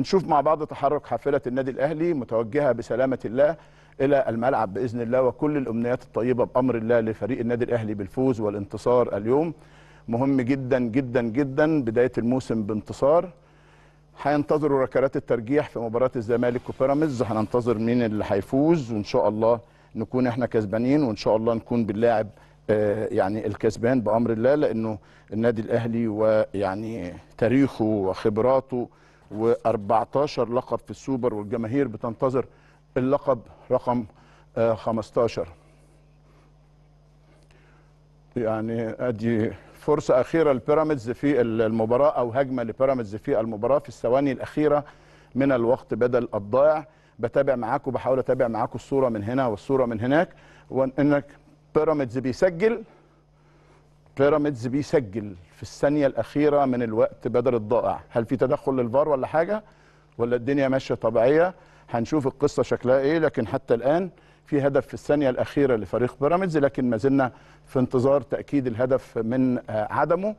نشوف مع بعض تحرك حافلة النادي الأهلي متوجهة بسلامة الله إلى الملعب بإذن الله وكل الأمنيات الطيبة بأمر الله لفريق النادي الأهلي بالفوز والانتصار اليوم مهم جدا جدا جدا بداية الموسم بانتصار هينتظروا ركلات الترجيح في مباراة الزمالك وبيراميدز هننتظر مين اللي هيفوز وإن شاء الله نكون إحنا كسبانين وإن شاء الله نكون باللاعب آه، يعني الكسبان بأمر الله لأنه النادي الأهلي ويعني تاريخه وخبراته و14 لقب في السوبر والجماهير بتنتظر اللقب رقم 15 آه، يعني ادي فرصه اخيره لبيراميدز في المباراه او هجمه لبيراميدز في المباراه في الثواني الاخيره من الوقت بدل الضائع بتابع معاكم بحاول اتابع معاكم الصوره من هنا والصوره من هناك وانك بيراميدز بيسجل بيراميدز بيسجل في الثانيه الاخيره من الوقت بدل الضائع هل في تدخل للفار ولا حاجه ولا الدنيا ماشيه طبيعيه هنشوف القصه شكلها ايه لكن حتى الان في هدف في الثانيه الاخيره لفريق بيراميدز لكن ما زلنا في انتظار تاكيد الهدف من آه، عدمه